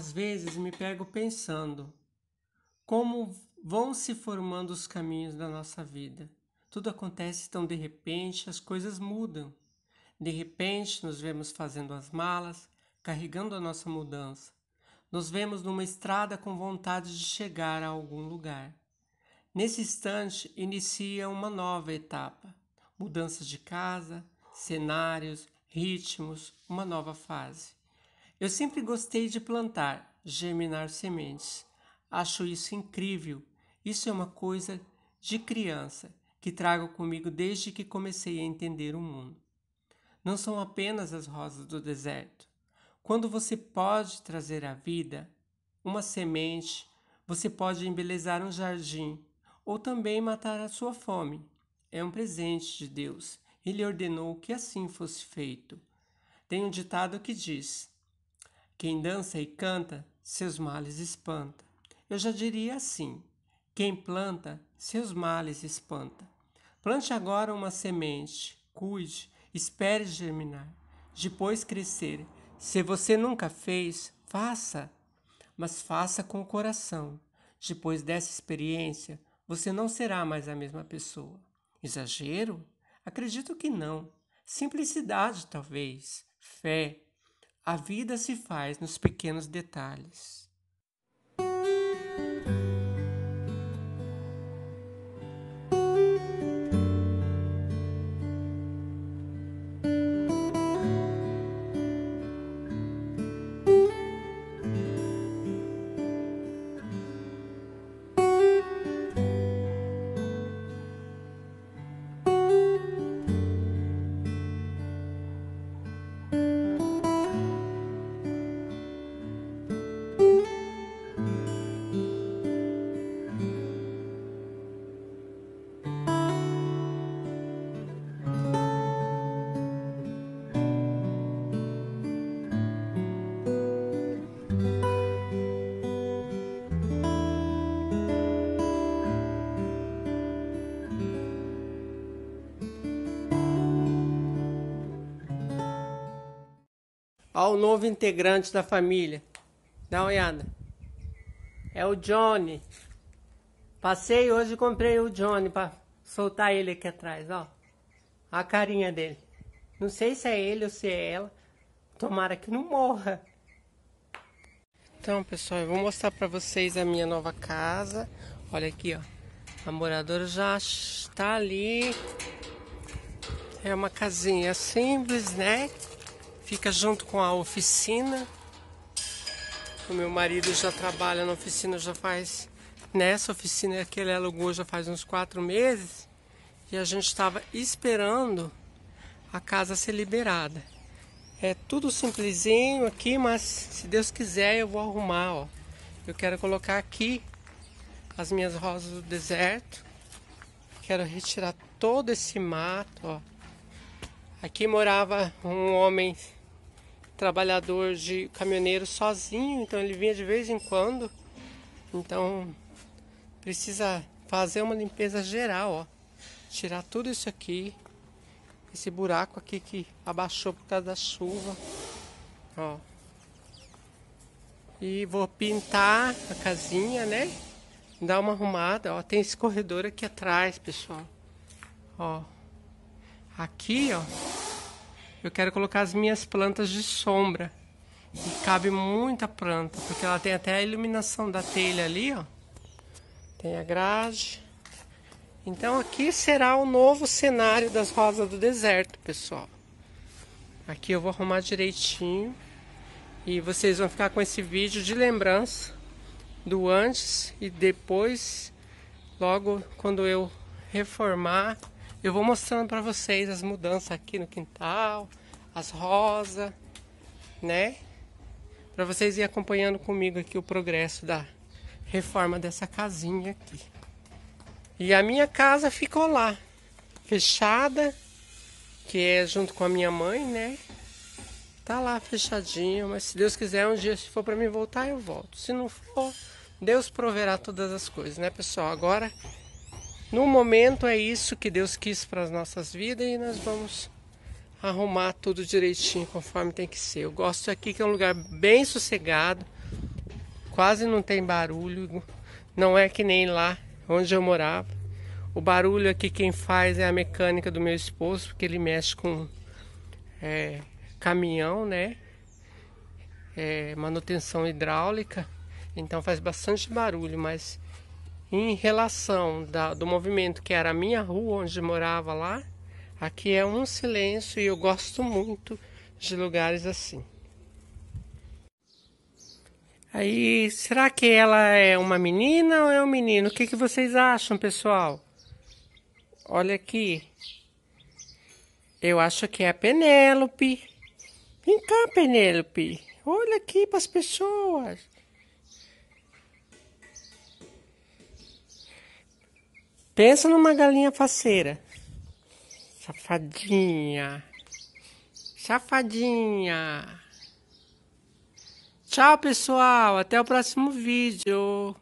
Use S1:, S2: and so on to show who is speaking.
S1: Às vezes me pego pensando como vão se formando os caminhos da nossa vida. Tudo acontece tão de repente, as coisas mudam. De repente, nos vemos fazendo as malas, carregando a nossa mudança. Nos vemos numa estrada com vontade de chegar a algum lugar. Nesse instante, inicia uma nova etapa: mudanças de casa, cenários, ritmos, uma nova fase. Eu sempre gostei de plantar, germinar sementes. Acho isso incrível. Isso é uma coisa de criança que trago comigo desde que comecei a entender o mundo. Não são apenas as rosas do deserto. Quando você pode trazer à vida uma semente, você pode embelezar um jardim ou também matar a sua fome. É um presente de Deus. Ele ordenou que assim fosse feito. Tem um ditado que diz: quem dança e canta, seus males espanta. Eu já diria assim: quem planta, seus males espanta. Plante agora uma semente, cuide, espere germinar, depois crescer. Se você nunca fez, faça, mas faça com o coração. Depois dessa experiência, você não será mais a mesma pessoa. Exagero? Acredito que não. Simplicidade, talvez. Fé, a vida se faz nos pequenos detalhes. ao novo integrante da família. Dá uma olhada. É o Johnny. Passei hoje e comprei o Johnny para soltar ele aqui atrás, ó. A carinha dele. Não sei se é ele ou se é ela. Tomara que não morra. Então, pessoal, eu vou mostrar para vocês a minha nova casa. Olha aqui, ó. A moradora já está ali. É uma casinha simples, né? fica junto com a oficina. O meu marido já trabalha na oficina, já faz. Nessa oficina que ele alugou já faz uns quatro meses. E a gente estava esperando a casa ser liberada. É tudo simplesinho aqui, mas se Deus quiser eu vou arrumar, ó. Eu quero colocar aqui as minhas rosas do deserto. Quero retirar todo esse mato, ó. Aqui morava um homem trabalhador de caminhoneiro sozinho, então ele vinha de vez em quando. Então precisa fazer uma limpeza geral, ó. Tirar tudo isso aqui, esse buraco aqui que abaixou por causa da chuva, ó. E vou pintar a casinha, né? Dar uma arrumada, ó. Tem esse corredor aqui atrás, pessoal. Ó. Aqui, ó eu quero colocar as minhas plantas de sombra. E cabe muita planta, porque ela tem até a iluminação da telha ali, ó. Tem a grade. Então aqui será o novo cenário das rosas do deserto, pessoal. Aqui eu vou arrumar direitinho. E vocês vão ficar com esse vídeo de lembrança do antes e depois, logo quando eu reformar eu vou mostrando para vocês as mudanças aqui no quintal, as rosas, né? Para vocês ir acompanhando comigo aqui o progresso da reforma dessa casinha aqui. E a minha casa ficou lá, fechada, que é junto com a minha mãe, né? Tá lá fechadinho, mas se Deus quiser, um dia se for para mim voltar, eu volto. Se não for, Deus proverá todas as coisas, né, pessoal? Agora no momento é isso que Deus quis para as nossas vidas e nós vamos arrumar tudo direitinho conforme tem que ser. Eu gosto aqui que é um lugar bem sossegado, quase não tem barulho, não é que nem lá onde eu morava. O barulho aqui quem faz é a mecânica do meu esposo, porque ele mexe com é, caminhão, né? É, manutenção hidráulica, então faz bastante barulho, mas em relação da, do movimento que era a minha rua onde morava lá, aqui é um silêncio e eu gosto muito de lugares assim. Aí, será que ela é uma menina ou é um menino? O que, que vocês acham, pessoal? Olha aqui. Eu acho que é a Penélope. Vem cá, Penélope. Olha aqui para as pessoas. Pensa numa galinha faceira. Safadinha. Safadinha. Tchau, pessoal. Até o próximo vídeo.